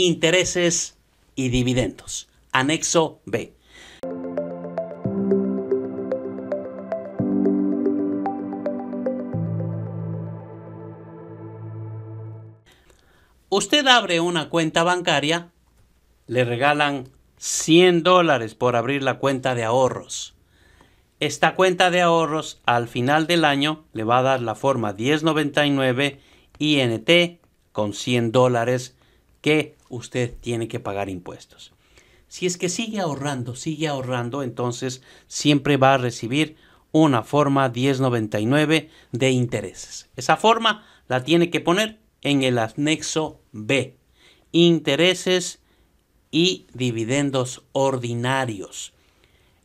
intereses y dividendos. Anexo B. Usted abre una cuenta bancaria, le regalan 100 dólares por abrir la cuenta de ahorros. Esta cuenta de ahorros al final del año le va a dar la forma 1099 INT con 100 dólares que usted tiene que pagar impuestos. Si es que sigue ahorrando, sigue ahorrando, entonces siempre va a recibir una forma 1099 de intereses. Esa forma la tiene que poner en el anexo B. Intereses y dividendos ordinarios.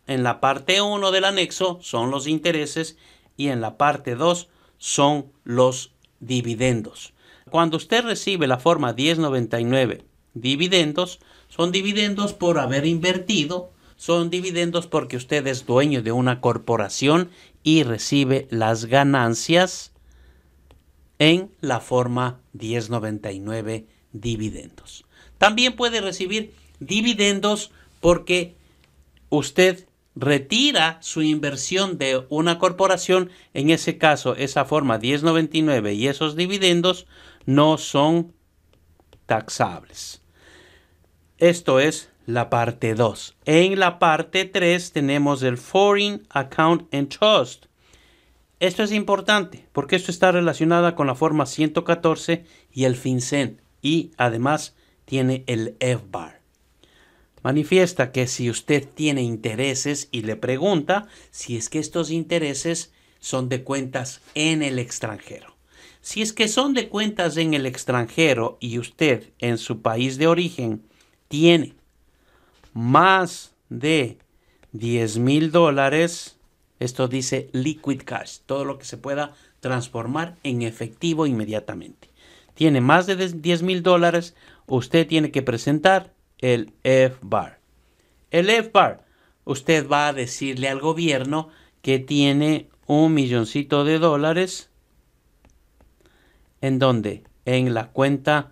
En la parte 1 del anexo son los intereses y en la parte 2 son los dividendos. Cuando usted recibe la forma 1099 dividendos, son dividendos por haber invertido, son dividendos porque usted es dueño de una corporación y recibe las ganancias en la forma 1099 dividendos. También puede recibir dividendos porque usted retira su inversión de una corporación, en ese caso esa forma 1099 y esos dividendos no son taxables. Esto es la parte 2. En la parte 3 tenemos el Foreign Account and Trust. Esto es importante porque esto está relacionada con la forma 114 y el FinCEN y además tiene el FBAR. Manifiesta que si usted tiene intereses y le pregunta si es que estos intereses son de cuentas en el extranjero. Si es que son de cuentas en el extranjero y usted en su país de origen tiene más de 10 mil dólares, esto dice liquid cash, todo lo que se pueda transformar en efectivo inmediatamente. Tiene más de 10 mil dólares, usted tiene que presentar el F-Bar. El F-Bar, usted va a decirle al gobierno que tiene un milloncito de dólares. ¿En dónde En la cuenta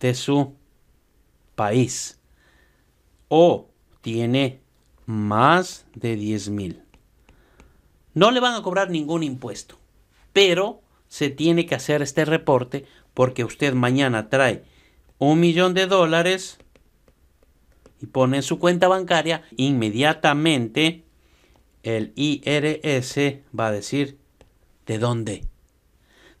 de su país o tiene más de 10 mil. No le van a cobrar ningún impuesto, pero se tiene que hacer este reporte porque usted mañana trae un millón de dólares y pone en su cuenta bancaria, inmediatamente el IRS va a decir de dónde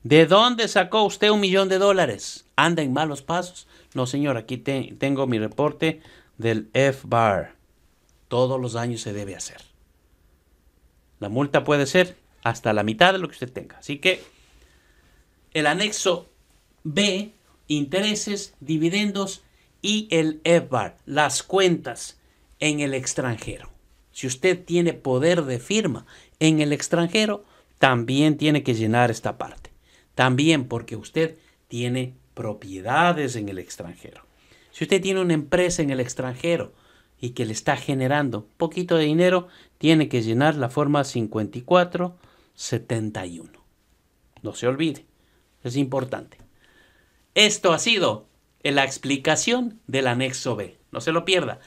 ¿De dónde sacó usted un millón de dólares? ¿Anda en malos pasos? No, señor, aquí tengo mi reporte del FBAR. Todos los años se debe hacer. La multa puede ser hasta la mitad de lo que usted tenga. Así que el anexo B, intereses, dividendos y el FBAR, las cuentas en el extranjero. Si usted tiene poder de firma en el extranjero, también tiene que llenar esta parte. También porque usted tiene propiedades en el extranjero. Si usted tiene una empresa en el extranjero y que le está generando poquito de dinero, tiene que llenar la forma 5471. No se olvide, es importante. Esto ha sido la explicación del anexo B. No se lo pierda.